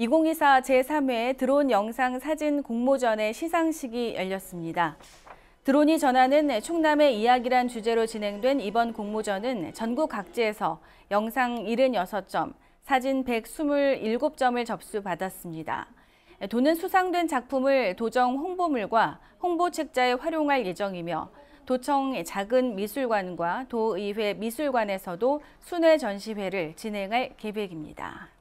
2024 제3회 드론 영상 사진 공모전의 시상식이 열렸습니다. 드론이 전하는 충남의 이야기란 주제로 진행된 이번 공모전은 전국 각지에서 영상 76점, 사진 127점을 접수받았습니다. 도는 수상된 작품을 도정 홍보물과 홍보책자에 활용할 예정이며 도청 작은 미술관과 도의회 미술관에서도 순회 전시회를 진행할 계획입니다.